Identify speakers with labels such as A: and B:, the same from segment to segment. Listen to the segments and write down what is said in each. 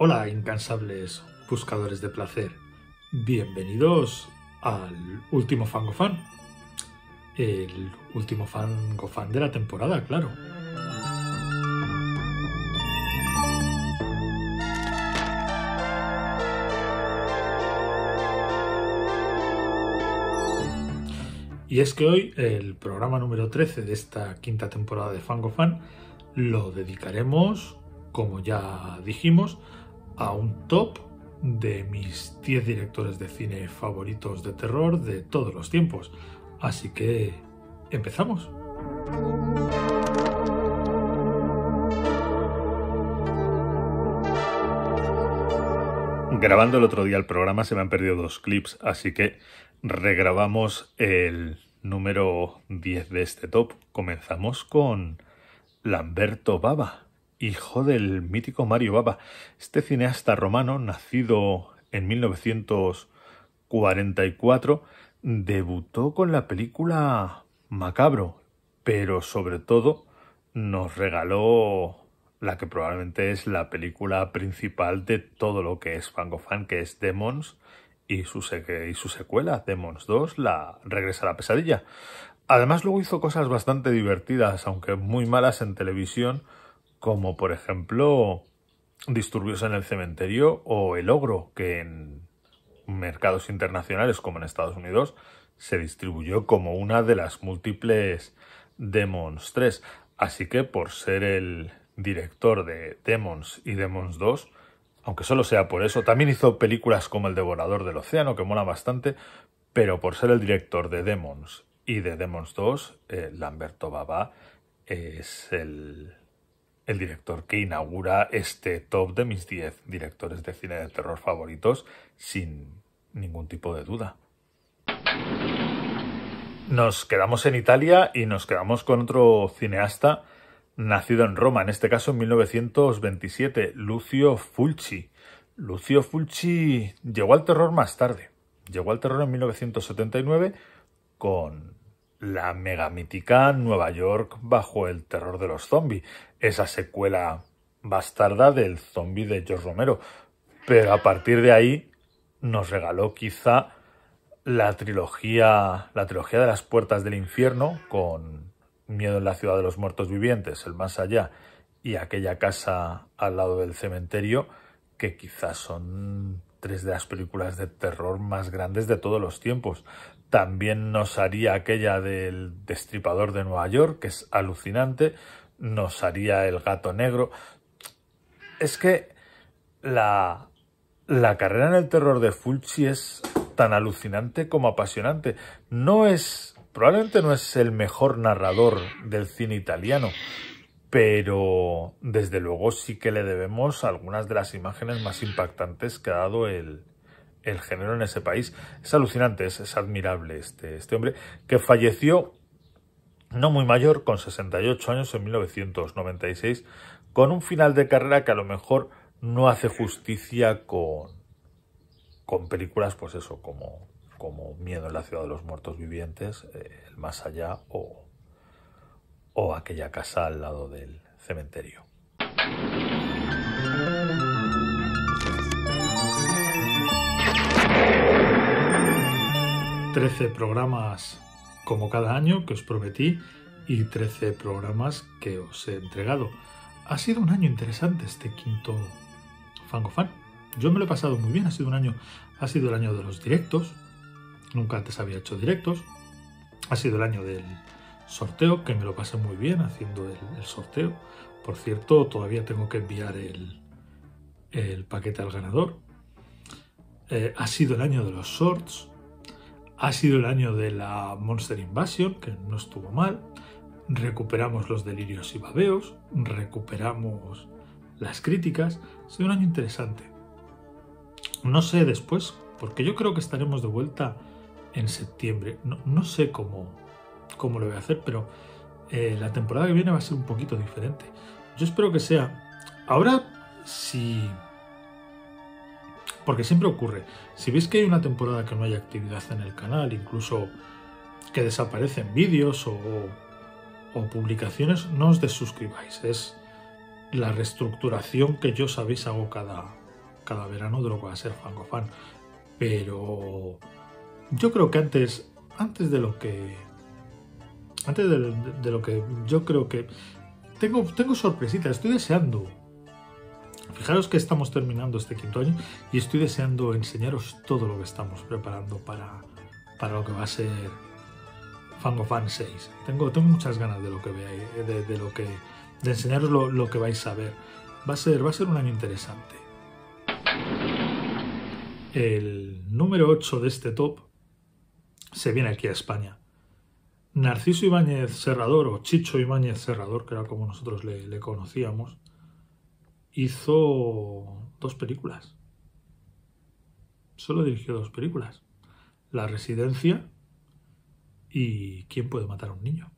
A: Hola, incansables buscadores de placer. Bienvenidos al último Fangofan. El último Fangofan de la temporada, claro. Y es que hoy el programa número 13 de esta quinta temporada de Fangofan lo dedicaremos, como ya dijimos, a un top de mis 10 directores de cine favoritos de terror de todos los tiempos. Así que empezamos. Grabando el otro día el programa se me han perdido dos clips, así que regrabamos el número 10 de este top. Comenzamos con Lamberto Baba hijo del mítico Mario Baba. Este cineasta romano, nacido en 1944, debutó con la película Macabro, pero sobre todo nos regaló la que probablemente es la película principal de todo lo que es Fangofan, que es Demons y su, y su secuela, Demons 2, la Regresa a la pesadilla. Además luego hizo cosas bastante divertidas, aunque muy malas en televisión, como por ejemplo disturbios en el cementerio o el ogro, que en mercados internacionales como en Estados Unidos se distribuyó como una de las múltiples Demons 3. Así que por ser el director de Demons y Demons 2, aunque solo sea por eso, también hizo películas como El Devorador del Océano, que mola bastante, pero por ser el director de Demons y de Demons 2, eh, Lamberto Baba es el el director que inaugura este top de mis 10 directores de cine de terror favoritos, sin ningún tipo de duda. Nos quedamos en Italia y nos quedamos con otro cineasta nacido en Roma, en este caso en 1927, Lucio Fulci. Lucio Fulci llegó al terror más tarde. Llegó al terror en 1979 con la megamítica Nueva York bajo el terror de los zombies, esa secuela bastarda del zombie de George Romero. Pero a partir de ahí nos regaló quizá la trilogía, la trilogía de las puertas del infierno con Miedo en la ciudad de los muertos vivientes, el más allá y aquella casa al lado del cementerio que quizás son tres de las películas de terror más grandes de todos los tiempos. También nos haría aquella del destripador de Nueva York, que es alucinante. Nos haría el gato negro. Es que la, la carrera en el terror de Fulci es tan alucinante como apasionante. No es, probablemente no es el mejor narrador del cine italiano, pero desde luego sí que le debemos algunas de las imágenes más impactantes que ha dado el, el género en ese país. Es alucinante, es, admirable este, este hombre, que falleció no muy mayor, con 68 años en 1996, con un final de carrera que a lo mejor no hace justicia con, con películas, pues eso, como, como Miedo en la ciudad de los muertos vivientes, eh, El más allá o, o aquella casa al lado del cementerio. 13 programas como cada año que os prometí y 13 programas que os he entregado. Ha sido un año interesante este quinto Fangofan. Yo me lo he pasado muy bien, ha sido un año, ha sido el año de los directos, nunca antes había hecho directos, ha sido el año del sorteo, que me lo pasé muy bien haciendo el, sorteo. Por cierto, todavía tengo que enviar el, paquete al ganador. Eh, ha sido el año de los shorts, ha sido el año de la Monster Invasion, que no estuvo mal. Recuperamos los delirios y babeos, recuperamos las críticas. Ha sido un año interesante. No sé después, porque yo creo que estaremos de vuelta en septiembre. No, sé cómo, cómo lo voy a hacer, pero eh, la temporada que viene va a ser un poquito diferente. Yo espero que sea. Ahora, si porque siempre ocurre. Si veis que hay una temporada que no hay actividad en el canal, incluso que desaparecen vídeos o, publicaciones, no os desuscribáis. Es la reestructuración que yo sabéis hago cada, cada verano de lo que va a ser fan. Pero yo creo que antes, antes de lo que... Antes de, de lo que yo creo que... Tengo, tengo sorpresitas, estoy deseando Fijaros que estamos terminando este quinto año y estoy deseando enseñaros todo lo que estamos preparando para, lo que va a ser Fango Fan 6. Tengo, tengo muchas ganas de lo que veáis, de, lo que, de enseñaros lo, que vais a ver. Va a ser, va a ser un año interesante. El número 8 de este top se viene aquí a España. Narciso Ibáñez Serrador, o Chicho Ibáñez Serrador, que era como nosotros le conocíamos, hizo dos películas. Solo dirigió dos películas. La Residencia y ¿Quién puede matar a un niño?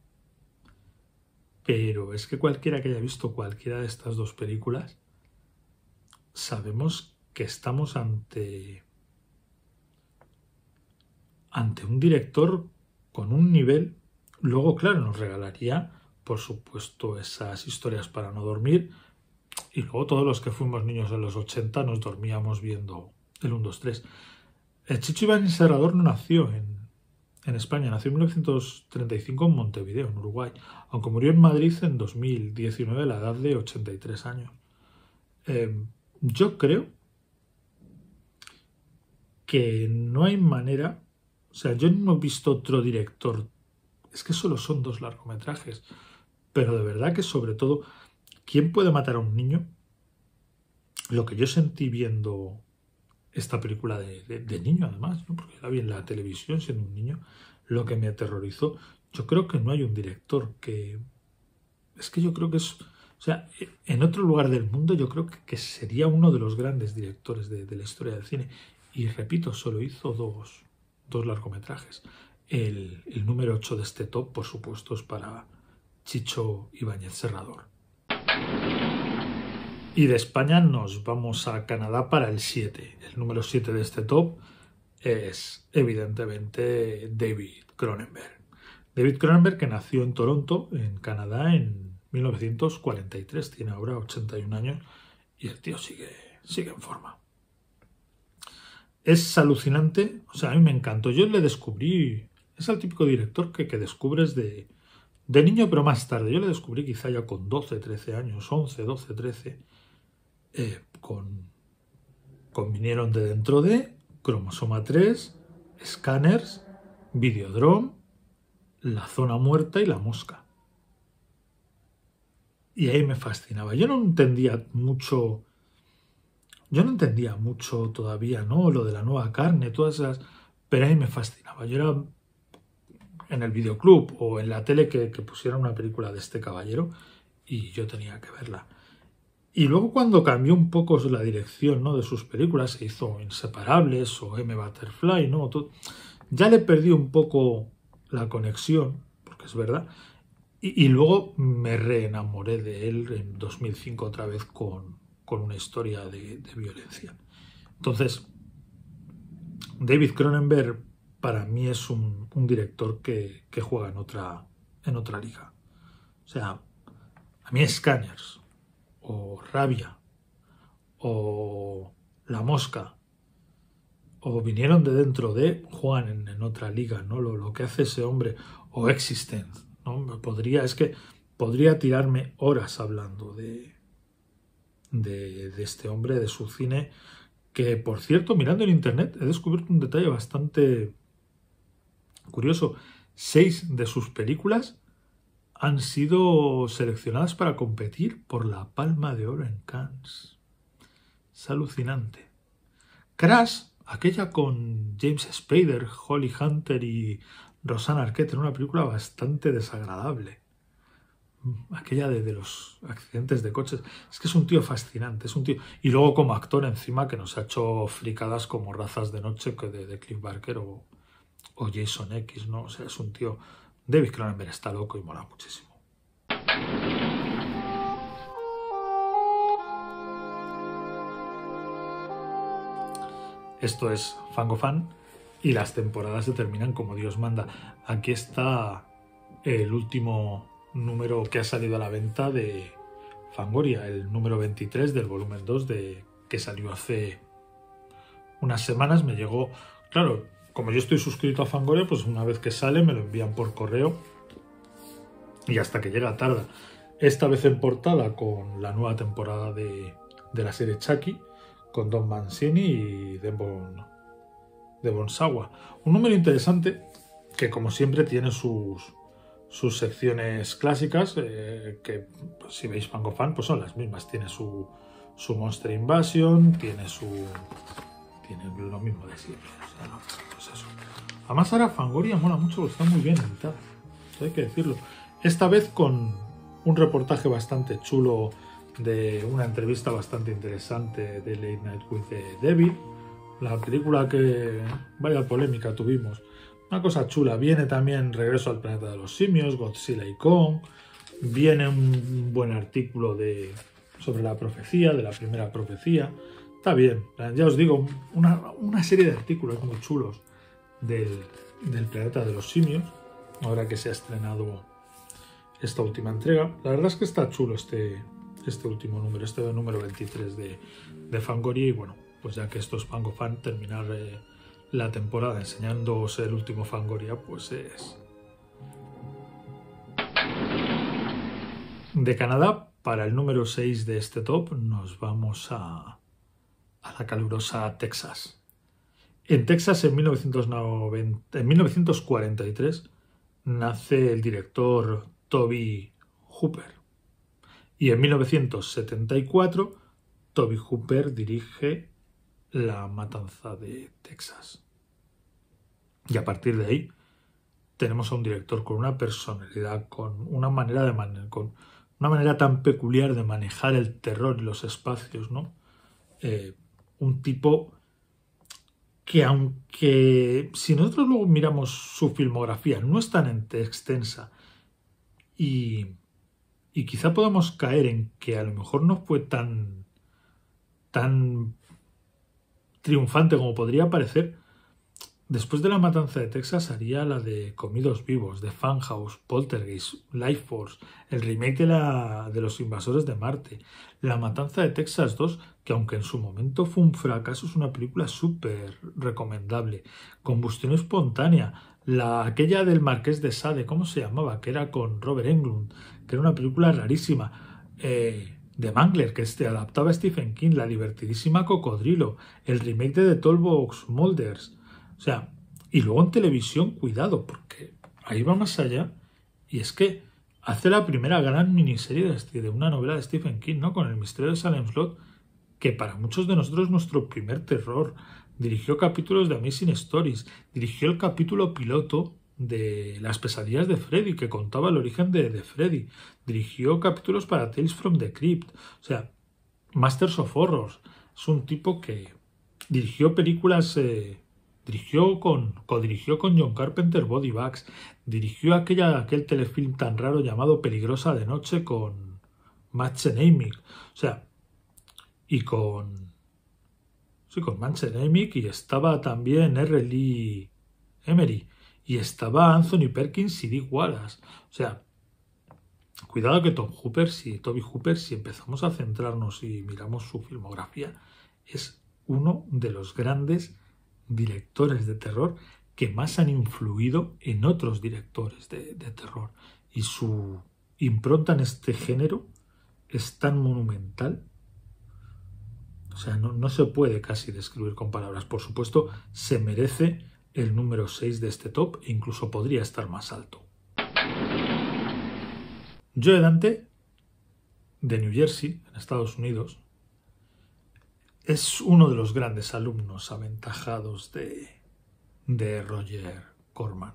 A: Pero es que cualquiera que haya visto cualquiera de estas dos películas, sabemos que estamos ante ante un director con un nivel, luego claro, nos regalaría, por supuesto, esas historias para no dormir, y luego todos los que fuimos niños en los 80 nos dormíamos viendo el 1, 2, 3. El Chicho Iván Serrador no nació en, en España, nació en 1935 en Montevideo, en Uruguay, aunque murió en Madrid en 2019 a la edad de 83 años. Em, yo creo que no hay manera, o sea, yo no he visto otro director, es que solo son dos largometrajes, pero de verdad que sobre todo ¿Quién puede matar a un niño? Lo que yo sentí viendo esta película de, niño, además, ¿no? porque la vi en la televisión siendo un niño, lo que me aterrorizó, yo creo que no hay un director que... Es que yo creo que es... O sea, en otro lugar del mundo yo creo que, sería uno de los grandes directores de, la historia del cine. Y repito, solo hizo dos, dos largometrajes. El, el número 8 de este top, por supuesto, es para Chicho Ibáñez Serrador. Y de España nos vamos a Canadá para el 7. El número 7 de este top es evidentemente David Cronenberg. David Cronenberg que nació en Toronto, en Canadá, en 1943, tiene ahora 81 años y el tío sigue, sigue en forma. Es alucinante, o sea, a mí me encantó. Yo le descubrí, es el típico director que, que descubres de, de niño, pero más tarde. Yo le descubrí quizá ya con 12, 13 años, 11, 12, 13, con, con vinieron de dentro de cromosoma 3, escáneres, videodrome, la zona muerta y la mosca. Y ahí me fascinaba. Yo no entendía mucho, yo no entendía mucho todavía, ¿no? Lo de la nueva carne, todas esas, pero ahí me fascinaba. Yo era en el videoclub o en la tele que, que pusieran una película de este caballero y yo tenía que verla. Y luego cuando cambió un poco la dirección ¿no? de sus películas, se hizo Inseparables o M. Butterfly, ¿no? ya le perdí un poco la conexión, porque es verdad, y, luego me reenamoré de él en 2005 otra vez con, una historia de, violencia. Entonces, David Cronenberg para mí es un, director que, juega en otra, en otra liga. O sea, a mí Scanners, o Rabia, o La Mosca, o vinieron de dentro de Juan en, otra liga, ¿no? Lo, que hace ese hombre, o Existence, ¿no? Podría, es que podría tirarme horas hablando de, de, de este hombre, de su cine, que por cierto, mirando en internet, he descubierto un detalle bastante Curioso, seis de sus películas han sido seleccionadas para competir por la Palma de Oro en Cannes. Es alucinante. Crash, aquella con James Spader, Holly Hunter y Rosanna Arquette, en una película bastante desagradable. Aquella de, los accidentes de coches. Es que es un tío fascinante, es un tío. Y luego como actor encima que nos ha hecho fricadas como razas de noche que de, de Cliff Barker o, o Jason X, ¿no? O sea, es un tío... David Cronenberg está loco y mola muchísimo. Esto es Fango Fan y las temporadas se terminan como Dios manda. Aquí está el último número que ha salido a la venta de Fangoria, el número 23 del volumen 2 de, que salió hace unas semanas. Me llegó, claro, como yo estoy suscrito a Fangore, pues una vez que sale me lo envían por correo y hasta que llega tarda. Esta vez en portada con la nueva temporada de, la serie Chucky, con Don Mancini y Devon, Devon Sawa. Un número interesante que como siempre tiene sus, sus secciones clásicas, eh, que pues, si veis Fangofan pues son las mismas. Tiene su, su Monster Invasion, tiene su tiene lo mismo de siempre. Pues Además, ahora Fangoria mola mucho, está muy bien editada. Hay que decirlo. Esta vez con un reportaje bastante chulo de una entrevista bastante interesante de Late Night with David. La película que vaya polémica tuvimos. Una cosa chula. Viene también Regreso al Planeta de los Simios, Godzilla y Kong. Viene un buen artículo de, sobre la profecía, de la primera profecía está bien. Ya os digo, una, serie de artículos muy chulos del, planeta de los simios, ahora que se ha estrenado esta última entrega. La verdad es que está chulo este, este último número, este número 23 de, de Fangoria. Y bueno, pues ya que esto es Fangofan, terminar eh, la temporada enseñándoos el último Fangoria, pues es... De Canadá, para el número 6 de este top, nos vamos a a la calurosa Texas. En Texas, en, 1943, nace el director Toby Hooper. Y en 1974, Toby Hooper dirige La Matanza de Texas. Y a partir de ahí, tenemos a un director con una personalidad, con una manera de con una manera tan peculiar de manejar el terror y los espacios, ¿no? Eh, un tipo que aunque si nosotros luego miramos su filmografía, no es tan extensa y, quizá podamos caer en que a lo mejor no fue tan, tan triunfante como podría parecer, Después de la matanza de Texas haría la de Comidos Vivos, de Funhouse, Poltergeist, Life Force, el remake de, Los Invasores de Marte, La Matanza de Texas 2, que aunque en su momento fue un fracaso, es una película súper recomendable, Combustión Espontánea, la, aquella del Marqués de Sade, ¿cómo se llamaba? Que era con Robert Englund, que era una película rarísima. Eh, de Mangler, que se este adaptaba a Stephen King, la divertidísima Cocodrilo, el remake de The Tollbox Molders, o sea, y luego en televisión, cuidado, porque ahí va más allá. Y es que hace la primera gran miniserie de, una novela de Stephen King, ¿no? Con el misterio de Salem Slot, que para muchos de nosotros es nuestro primer terror. Dirigió capítulos de Amazing Stories, dirigió el capítulo piloto de Las pesadillas de Freddy, que contaba el origen de, Freddy. Dirigió capítulos para Tales from the Crypt. O sea, Masters of Horrors. Es un tipo que dirigió películas eh, Dirigió con, codirigió con John Carpenter Body Bags. Dirigió aquella, aquel telefilm tan raro llamado Peligrosa de Noche con match Amick. O sea, y con. Sí, con y estaba también R. Lee Emery. Y estaba Anthony Perkins y Dick Wallace. O sea, cuidado que Tom Hooper, si Toby Hooper, si empezamos a centrarnos y miramos su filmografía, es uno de los grandes directores de terror que más han influido en otros directores de, terror. Y su impronta en este género es tan monumental. O sea, no, se puede casi describir con palabras. Por supuesto, se merece el número 6 de este top e incluso podría estar más alto. Joe Dante, de New Jersey, en Estados Unidos, es uno de los grandes alumnos aventajados de, de Roger Corman.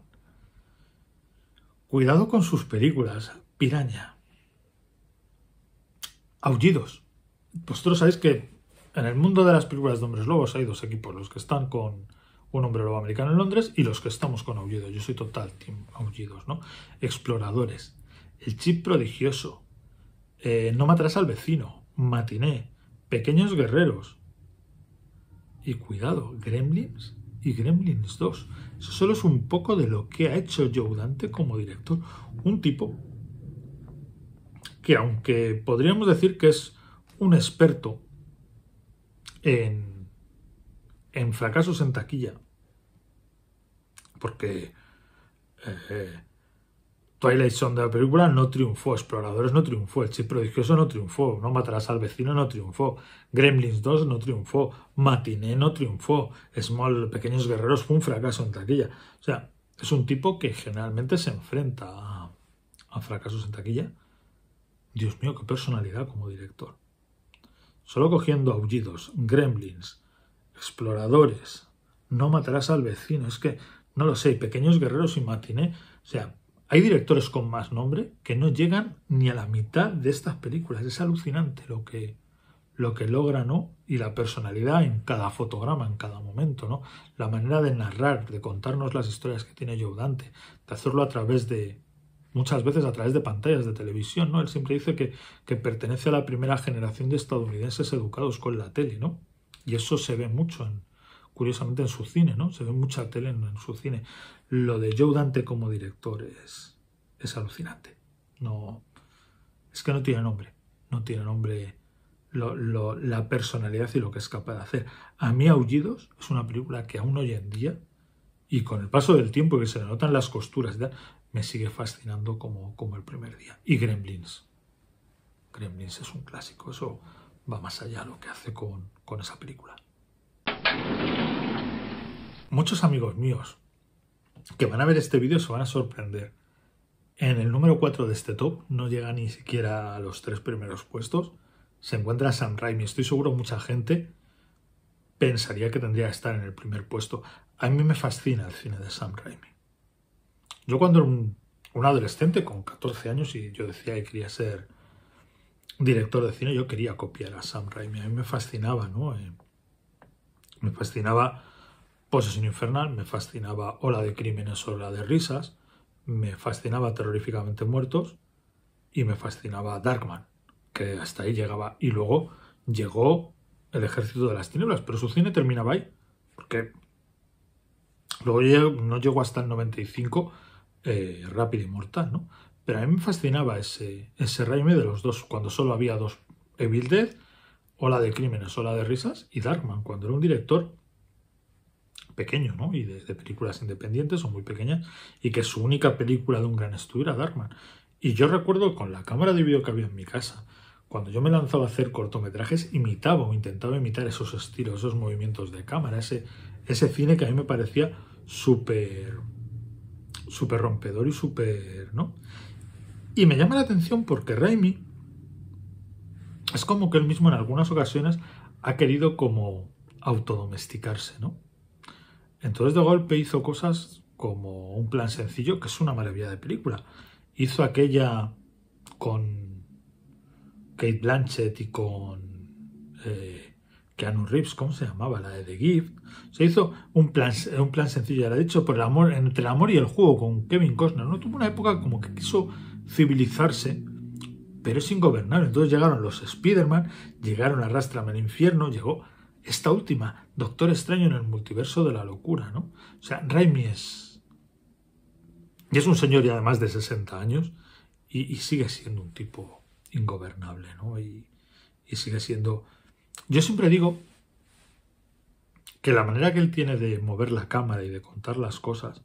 A: Cuidado con sus películas, Piraña. Aullidos. Vosotros sabéis que en el mundo de las películas de hombres lobos hay dos equipos, los que están con un hombre lobo americano en Londres y los que estamos con Aullidos. Yo soy total team Aullidos, ¿no? Exploradores. El chip prodigioso. Eh, no matarás al vecino. Matiné. Pequeños guerreros. Y cuidado, Gremlins y Gremlins 2. Eso solo es un poco de lo que ha hecho Joe Dante como director. Un tipo que aunque podríamos decir que es un experto en, fracasos en taquilla, porque eh, Twilight Zone de la película no triunfó, Exploradores no triunfó, El Chip Prodigioso no triunfó, No Matarás al Vecino no triunfó, Gremlins 2 no triunfó, Matiné no triunfó, Small Pequeños Guerreros fue un fracaso en taquilla. O sea, es un tipo que generalmente se enfrenta a, a fracasos en taquilla. Dios mío, qué personalidad como director. Solo cogiendo aullidos, gremlins, exploradores, no matarás al vecino, es que no lo sé, pequeños guerreros y matiné, o sea, hay directores con más nombre que no llegan ni a la mitad de estas películas. Es alucinante lo que, lo que logra, ¿no? Y la personalidad en cada fotograma, en cada momento, ¿no? La manera de narrar, de contarnos las historias que tiene Joe Dante, de hacerlo a través de, muchas veces a través de pantallas de televisión, ¿no? Él siempre dice que, que, pertenece a la primera generación de estadounidenses educados con la tele, ¿no? Y eso se ve mucho en, curiosamente en su cine, ¿no? Se ve mucha tele en, su cine. Lo de Joe Dante como director es, es alucinante. No, es que no tiene nombre. No tiene nombre la personalidad y lo que es capaz de hacer. A mí Aullidos es una película que aún hoy en día, y con el paso del tiempo que se le notan las costuras, me sigue fascinando como, como el primer día. Y Gremlins. Gremlins es un clásico, eso va más allá de lo que hace con esa película. Muchos amigos míos que van a ver este vídeo se van a sorprender. En el número 4 de este top no llega ni siquiera a los tres primeros puestos. Se encuentra Sam Raimi. Estoy seguro mucha gente pensaría que tendría que estar en el primer puesto. A mí me fascina el cine de Sam Raimi. Yo cuando era un, adolescente con 14 años y yo decía que quería ser director de cine, yo quería copiar a Sam Raimi. A mí me fascinaba, ¿no? Eh, me fascinaba Posesión Infernal, me fascinaba Ola de Crímenes, Ola de Risas, me fascinaba Terroríficamente Muertos y me fascinaba Darkman, que hasta ahí llegaba. Y luego llegó El Ejército de las Tinieblas, pero su cine terminaba ahí, porque luego no llegó hasta el 95 eh, Rápido y Mortal, ¿no? Pero a mí me fascinaba ese, ese raime de los dos, cuando solo había dos Evil Dead Ola de Crímenes, Ola de Risas y Darkman, cuando era un director pequeño, ¿no? Y de, películas independientes o muy pequeñas, y que su única película de un gran estudio era Darkman. Y yo recuerdo con la cámara de vídeo que había en mi casa, cuando yo me lanzaba a hacer cortometrajes, imitaba o intentaba imitar esos estilos, esos movimientos de cámara, ese, ese cine que a mí me parecía súper súper rompedor y súper, ¿no? Y me llama la atención porque Raimi es como que él mismo en algunas ocasiones ha querido como autodomesticarse, ¿no? Entonces de golpe hizo cosas como un plan sencillo, que es una maravilla de película. Hizo aquella con Kate Blanchett y con eh, Keanu Reeves, ¿cómo se llamaba? La de The Gift. Se hizo un plan, un plan sencillo, ya lo he dicho, por el amor, entre el amor y el juego, con Kevin Costner. ¿no? Tuvo una época como que quiso civilizarse pero es ingobernable. Entonces llegaron los Spider-Man, llegaron Arrastrame al infierno, llegó esta última, Doctor Extraño en el multiverso de la locura, ¿no? O sea, Raimi es... Y es un señor ya de más de 60 años y, sigue siendo un tipo ingobernable, ¿no? Y, sigue siendo... Yo siempre digo que la manera que él tiene de mover la cámara y de contar las cosas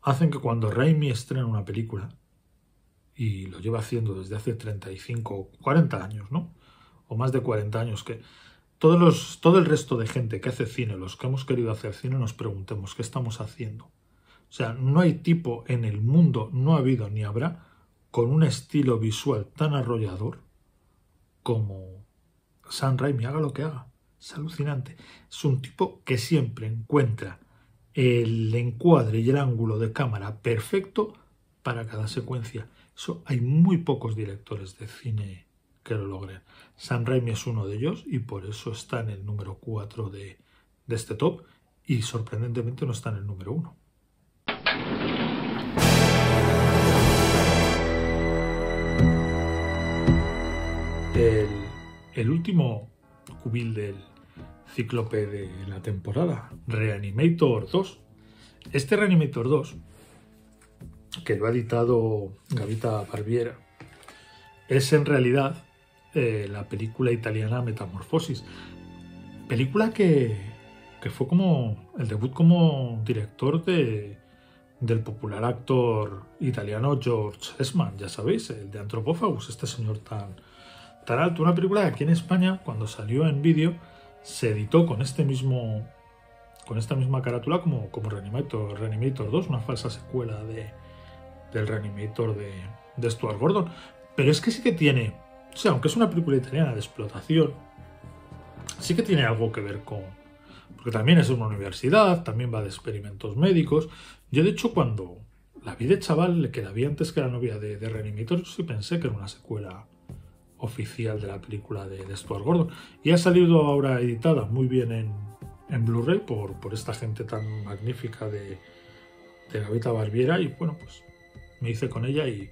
A: hacen que cuando Raimi estrena una película, y lo lleva haciendo desde hace 35, 40 años, ¿no? O más de 40 años que todos todo el resto de gente que hace cine, los que hemos querido hacer cine, nos preguntemos qué estamos haciendo. O sea, no hay tipo en el mundo, no ha habido ni habrá, con un estilo visual tan arrollador como San Raimi, haga lo que haga. Es alucinante. Es un tipo que siempre encuentra el encuadre y el ángulo de cámara perfecto para cada secuencia. Eso hay muy pocos directores de cine que lo logren. Sam Raimi es uno de ellos y por eso está en el número 4 de, este top y sorprendentemente no está en el número 1. El, el, último cubil del cíclope de la temporada, Reanimator 2. Este Reanimator 2 que lo ha editado Gavita Barbiera, es en realidad eh, la película italiana Metamorfosis. Película que, fue como el debut como director de, del popular actor italiano George Esman, ya sabéis, el de Anthropophagus este señor tan, tan alto. Una película que aquí en España, cuando salió en vídeo, se editó con este mismo con esta misma carátula como, como Reanimator, Reanimator 2, una falsa secuela de, del Reanimator de, Stuart Gordon. Pero es que sí que tiene, o sea, aunque es una película italiana de explotación, sí que tiene algo que ver con... Porque también es una universidad, también va de experimentos médicos. Yo de hecho cuando la vi de chaval, le quedaba bien antes que la novia de, de Reanimator, sí pensé que era una secuela oficial de la película de, Stuart Gordon. Y ha salido ahora editada muy bien en, en Blu-ray por, por esta gente tan magnífica de, de Gavita Barbiera. Y bueno, pues me hice con ella y,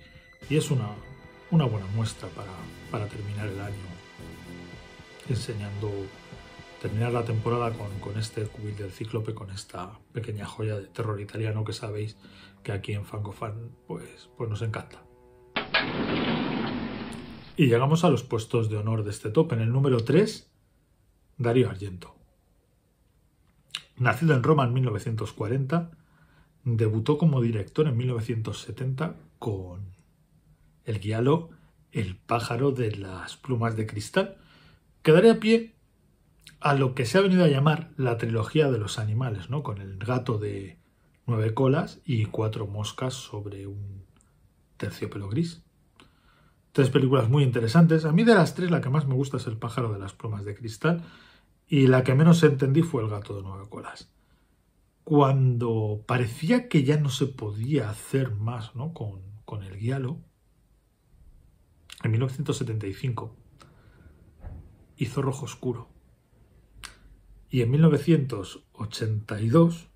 A: es una, buena muestra para, terminar el año enseñando, terminar la temporada con, este cubil del cíclope, con esta pequeña joya de terror italiano que sabéis que aquí en FangoFan pues, pues nos encanta. Y llegamos a los puestos de honor de este top. En el número 3, Dario Argento. Nacido en Roma en 1940, Debutó como director en 1970 con el guialo El pájaro de las plumas de cristal, que daría pie a lo que se ha venido a llamar la trilogía de los animales, ¿no? con el gato de nueve colas y cuatro moscas sobre un terciopelo gris. Tres películas muy interesantes. A mí de las tres la que más me gusta es El pájaro de las plumas de cristal y la que menos entendí fue El gato de nueve colas cuando parecía que ya no se podía hacer más con, con, el guialo, en 1975 hizo Rojo Oscuro. Y en 1982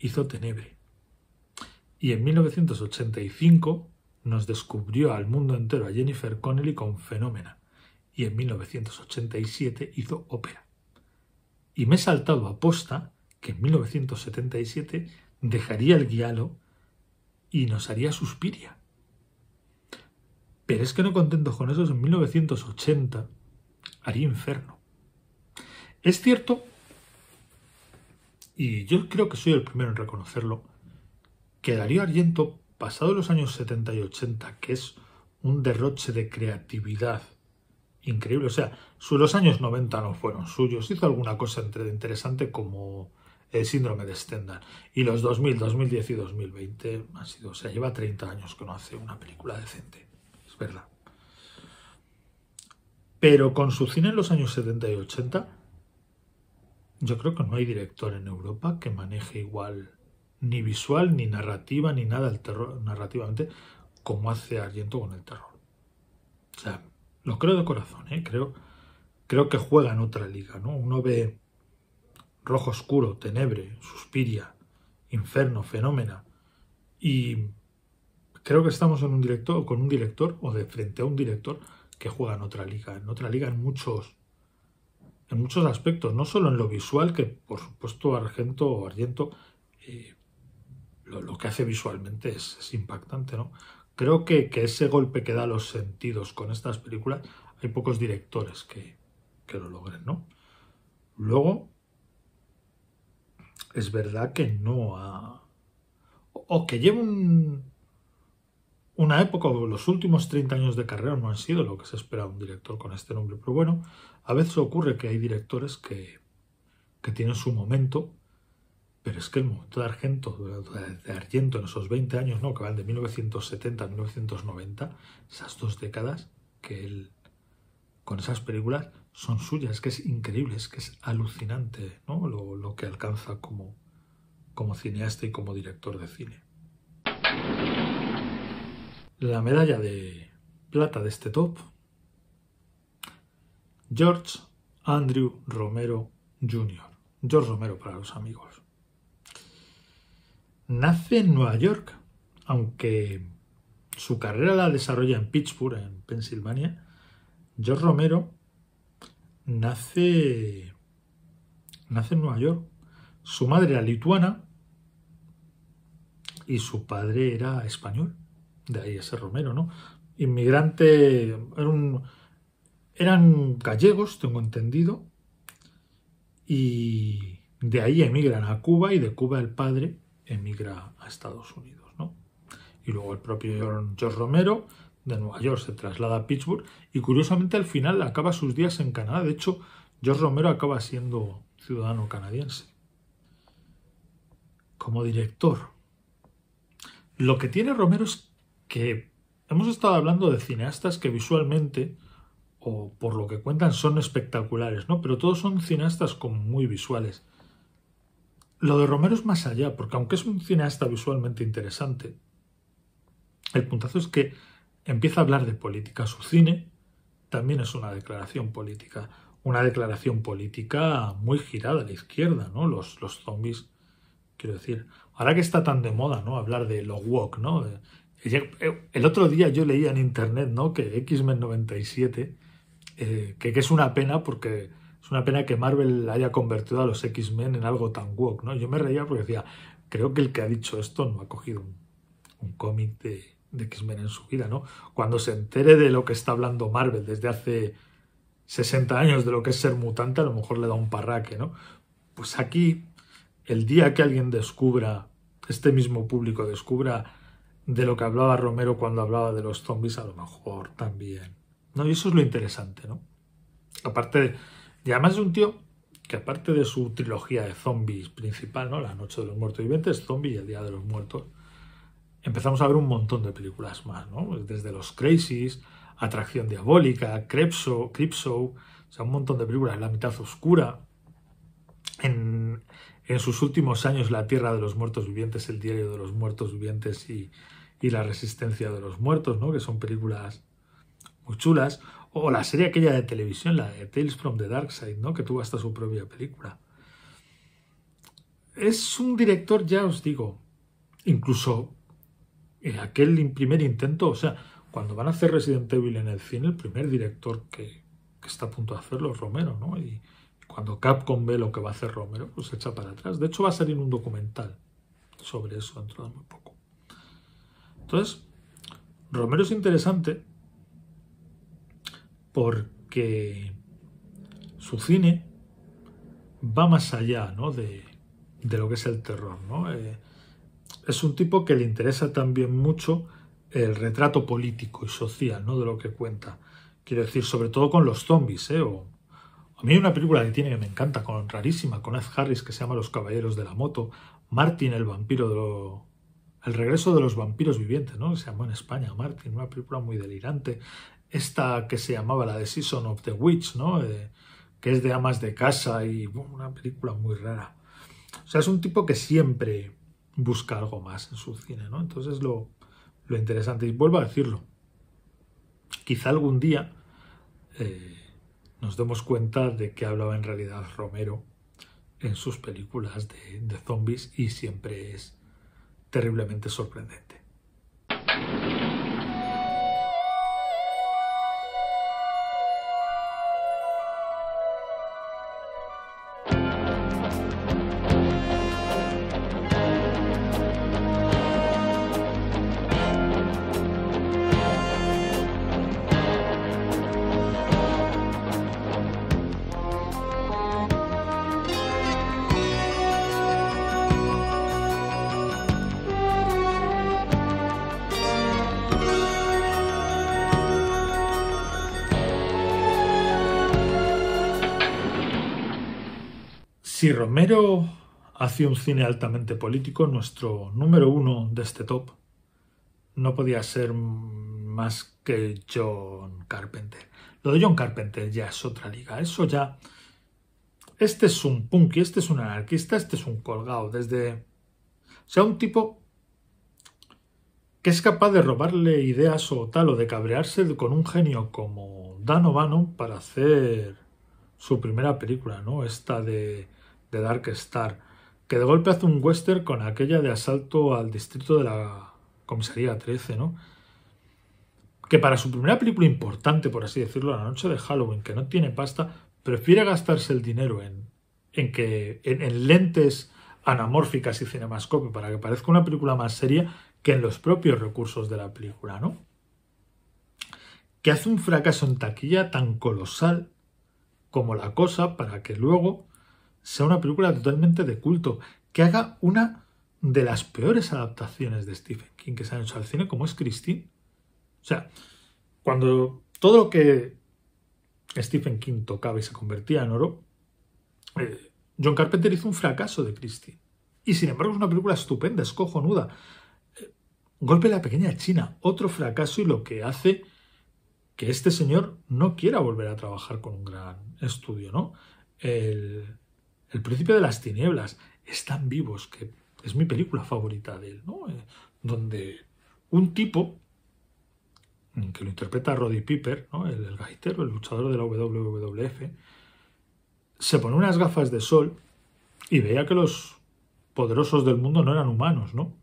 A: hizo Tenebre. Y en 1985 nos descubrió al mundo entero a Jennifer Connelly con Fenómena. Y en 1987 hizo Ópera. Y me he saltado a posta que en 1977 dejaría el guialo y nos haría Suspiria. Pero es que no contentos con eso, en 1980 haría Inferno. Es cierto, y yo creo que soy el primero en reconocerlo, que Darío Argento, pasado los años 70 y 80, que es un derroche de creatividad increíble, o sea, los años 90 no fueron suyos, hizo alguna cosa interesante como el síndrome de Stendhal. Y los 2000, 2010 y 2020 han sido, o sea, lleva 30 años que no hace una película decente, es verdad. Pero con su cine en los años 70 y 80, yo creo que no hay director en Europa que maneje igual ni visual, ni narrativa, ni nada el terror, narrativamente, como hace Argento con el terror. O sea, lo creo de corazón, ¿eh? creo, creo que juega en otra liga, ¿no? Uno ve rojo oscuro, tenebre, suspiria, inferno, fenómena. Y creo que estamos en un director, con un director o de frente a un director que juega en otra liga, en otra liga en muchos en muchos aspectos, no solo en lo visual, que por supuesto Argento o Argento eh, lo, que hace visualmente es, impactante, ¿no? Creo que, ese golpe que da los sentidos con estas películas, hay pocos directores que, que lo logren, ¿no? Luego, es verdad que no ha... o que lleva una época, los últimos 30 años de carrera no han sido lo que se espera de un director con este nombre, pero bueno, a veces ocurre que hay directores que, que tienen su momento, pero es que el momento de Argento, de Argento en esos 20 años, no, que van de 1970 a 1990, esas dos décadas que él, con esas películas, son suyas, que es increíble, es que es alucinante ¿no? lo, que alcanza como, como cineasta y como director de cine. La medalla de plata de este top, George Andrew Romero Jr., George Romero para los amigos. Nace en Nueva York, aunque su carrera la desarrolla en Pittsburgh, en Pensilvania, George Romero nace, en Nueva York. Su madre era lituana y su padre era español. De ahí ese Romero, ¿no? Inmigrante, eran gallegos, tengo entendido, y de ahí emigran a Cuba y de Cuba el padre emigra a Estados Unidos, ¿no? Y luego el propio George Romero de Nueva York, se traslada a Pittsburgh y curiosamente al final acaba sus días en Canadá. De hecho, George Romero acaba siendo ciudadano canadiense. Como director, lo que tiene Romero es que hemos estado hablando de cineastas que visualmente o por lo que cuentan son espectaculares, ¿no? Pero todos son cineastas como muy visuales. Lo de Romero es más allá, porque aunque es un cineasta visualmente interesante, el puntazo es que empieza a hablar de política. Su cine también es una declaración política, una declaración política muy girada a la izquierda, ¿no? Los, los zombies, quiero decir, ahora que está tan de moda, ¿no? Hablar de lo woke, ¿no? Eh, el otro día yo leía en internet, ¿no? Que X-Men 97, eh, que, es una pena porque es una pena que Marvel haya convertido a los X-Men en algo tan woke, ¿no? Yo me reía porque decía, creo que el que ha dicho esto no ha cogido un cómic de de X-Men en su vida, ¿no? Cuando se entere de lo que está hablando Marvel desde hace 60 años, de lo que es ser mutante, a lo mejor le da un parraque, ¿no? Pues aquí, el día que alguien descubra, este mismo público descubra de lo que hablaba Romero cuando hablaba de los zombies, a lo mejor también. ¿No? Y eso es lo interesante, ¿no? Aparte de... Y además de un tío que aparte de su trilogía de zombies principal, ¿no? La Noche de los Muertos Vivientes, Zombie y el Día de los Muertos, empezamos a ver un montón de películas más, ¿no? Desde Los Crazies, Atracción Diabólica, Crepso, o sea, un montón de películas, La mitad oscura. En, sus últimos años, La Tierra de los Muertos Vivientes, El Diario de los Muertos Vivientes y, La Resistencia de los Muertos, ¿no? Que son películas muy chulas. O la serie aquella de televisión, la de Tales from the Dark Side, ¿no? Que tuvo hasta su propia película. Es un director, ya os digo, incluso en aquel primer intento, o sea, cuando van a hacer Resident Evil en el cine, el primer director que, está a punto de hacerlo es Romero, ¿no? Y cuando Capcom ve lo que va a hacer Romero, pues se echa para atrás. De hecho, va a salir un documental sobre eso dentro de muy poco. Entonces, Romero es interesante porque su cine va más allá ¿no? de, de, lo que es el terror. ¿no? Eh, es un tipo que le interesa también mucho el retrato político y social ¿no? de lo que cuenta. Quiero decir, sobre todo con los zombies. ¿eh? O, a mí hay una película que tiene que me encanta, con, rarísima, con Ed Harris, que se llama Los Caballeros de la Moto. Martin, el vampiro de El regreso de los vampiros vivientes, ¿no? Se llamó en España Martin, una película muy delirante. Esta que se llamaba la de Season of the Witch, ¿no? Eh, que es de amas de casa y una película muy rara. O sea, es un tipo que siempre busca algo más en su cine, ¿no? Entonces lo, lo interesante, y vuelvo a decirlo, quizá algún día eh, nos demos cuenta de que hablaba en realidad Romero en sus películas de zombies y siempre es terriblemente sorprendente. Si Romero hacía un cine altamente político, nuestro número uno de este top no podía ser más que John Carpenter. Lo de John Carpenter ya es otra liga. Eso ya. Este es un punky, este es un anarquista, este es un colgado. Desde. O sea, un tipo que es capaz de robarle ideas o tal, o de cabrearse con un genio como Dan O'Bannon para hacer su primera película, ¿no? Esta de de Dark Star, que de golpe hace un western con aquella de asalto al distrito de la comisaría 13, ¿no? Que para su primera película importante, por así decirlo, la noche de Halloween, que no tiene pasta, prefiere gastarse el dinero en, en que, en, lentes anamórficas y cinemascope para que parezca una película más seria que en los propios recursos de la película, ¿no? Que hace un fracaso en taquilla tan colosal como la cosa para que luego sea una película totalmente de culto, que haga una de las peores adaptaciones de Stephen King que se han hecho al cine, como es Christine. O sea, cuando todo lo que Stephen King tocaba y se convertía en oro, eh, John Carpenter hizo un fracaso de Christine. Y sin embargo es una película estupenda, es cojonuda. Eh, Golpe a la pequeña China, otro fracaso y lo que hace que este señor no quiera volver a trabajar con un gran estudio, ¿no? El, el principio de las tinieblas, Están vivos, que es mi película favorita de él, ¿no? Eh, donde un tipo que lo interpreta Roddy Piper, ¿no? el, gaitero, el luchador de la WWF, se pone unas gafas de sol y veía que los poderosos del mundo no eran humanos, ¿no?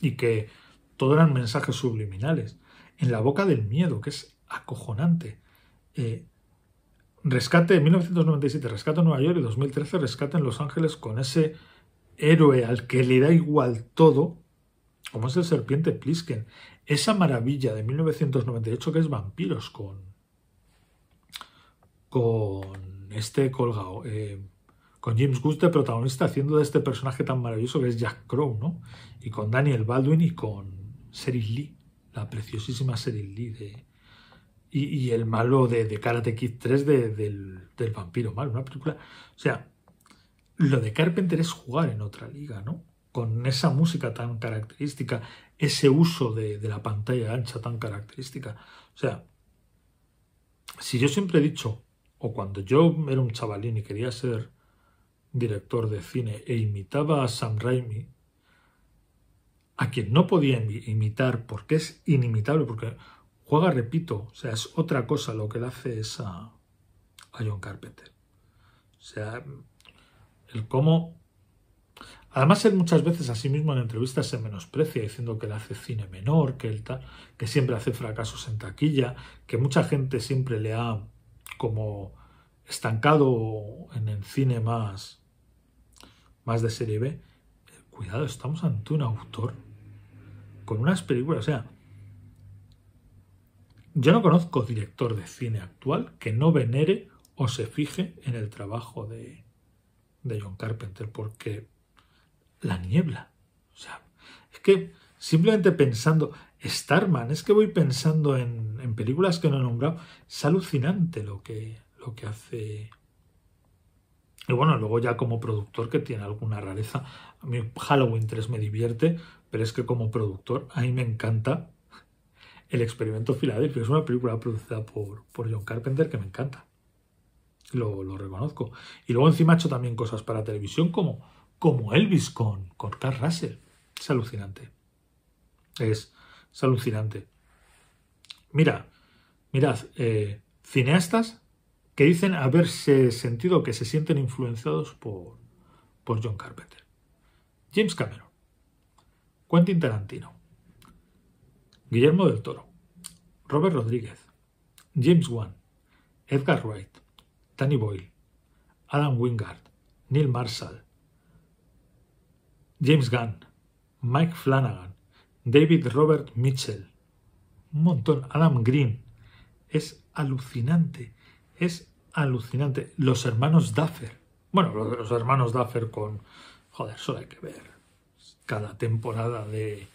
A: Y que todo eran mensajes subliminales. En la boca del miedo, que es acojonante. Eh, Rescate en 1997, Rescate en Nueva York y 2013, Rescate en Los Ángeles con ese héroe al que le da igual todo, como es el serpiente Plisken. Esa maravilla de 1998 que es Vampiros con, con este colgado, eh, con James Gunn de este protagonista haciendo de este personaje tan maravilloso que es Jack Crow, ¿no? Y con Daniel Baldwin y con seril Lee, la preciosísima Seri Lee de, y, el malo de, de, Karate Kid 3 del, vampiro malo, una película. O sea, lo de Carpenter es jugar en otra liga, ¿no? Con esa música tan característica, ese uso de, de la pantalla ancha tan característica. O sea, si yo siempre he dicho, o cuando yo era un chavalín y quería ser director de cine e imitaba a Sam Raimi, a quien no podía imitar porque es inimitable, porque Juega, repito, o sea, es otra cosa lo que le hace esa a, John Carpenter. O sea, el cómo... Además, él muchas veces a sí mismo en entrevistas se menosprecia diciendo que le hace cine menor, que, él que siempre hace fracasos en taquilla, que mucha gente siempre le ha como estancado en el cine más, más de serie B. Cuidado, estamos ante un autor con unas películas, o sea, yo no conozco director de cine actual que no venere o se fije en el trabajo de, de John Carpenter, porque la niebla, o sea, es que simplemente pensando, Starman, es que voy pensando en, películas que no he nombrado, es alucinante lo que, lo que hace y bueno, luego ya como productor que tiene alguna rareza, a mí Halloween 3 me divierte, pero es que como productor a mí me encanta el experimento Filadelfia es una película producida por, John Carpenter que me encanta. Lo, reconozco. Y luego encima ha hecho también cosas para televisión como, como Elvis con, con Carl Russell. Es alucinante. Es, alucinante. Mira, mirad, eh, cineastas que dicen haberse sentido que se sienten influenciados por, por John Carpenter. James Cameron. Quentin Tarantino. Guillermo del Toro, Robert Rodríguez, James Wan, Edgar Wright, Danny Boyle, Adam Wingard, Neil Marshall, James Gunn, Mike Flanagan, David Robert Mitchell, un montón, Adam Green. Es alucinante, es alucinante. Los hermanos Duffer. Bueno, los, los hermanos Duffer con... Joder, solo hay que ver cada temporada de,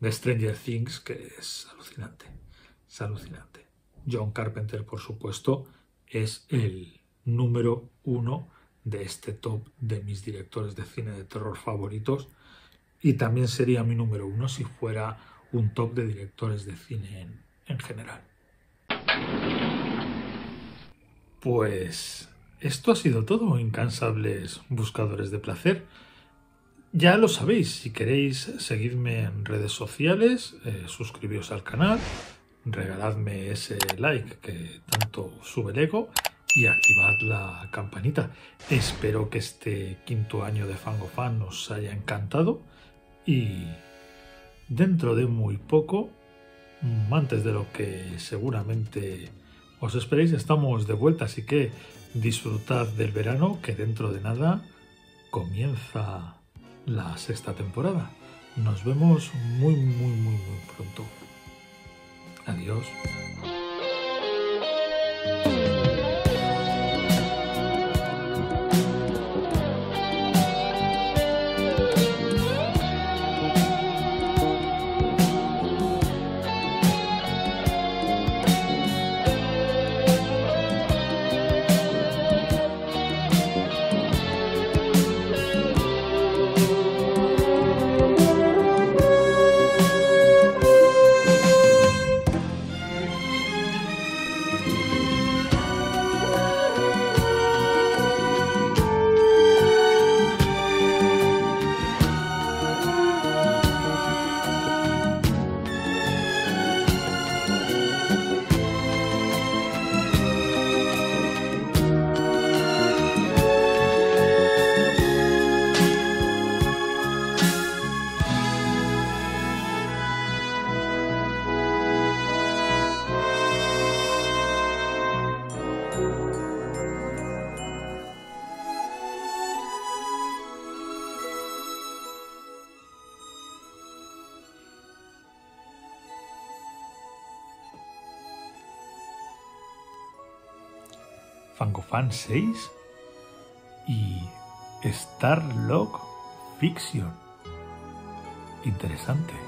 A: de Stranger Things, que es alucinante. Es alucinante. John Carpenter, por supuesto, es el número uno de este top de mis directores de cine de terror favoritos y también sería mi número uno si fuera un top de directores de cine en, general. Pues esto ha sido todo, incansables buscadores de placer. Ya lo sabéis, si queréis seguirme en redes sociales, eh, suscribiros al canal, regaladme ese like que tanto sube el ego y activad la campanita. Espero que este quinto año de Fangofan os haya encantado y dentro de muy poco, mm, antes de lo que seguramente os esperéis, estamos de vuelta, así que disfrutad del verano que dentro de nada comienza la sexta temporada. Nos vemos muy, muy, muy, muy pronto. Adiós. Fan 6 y Starlock Fiction. Interesante.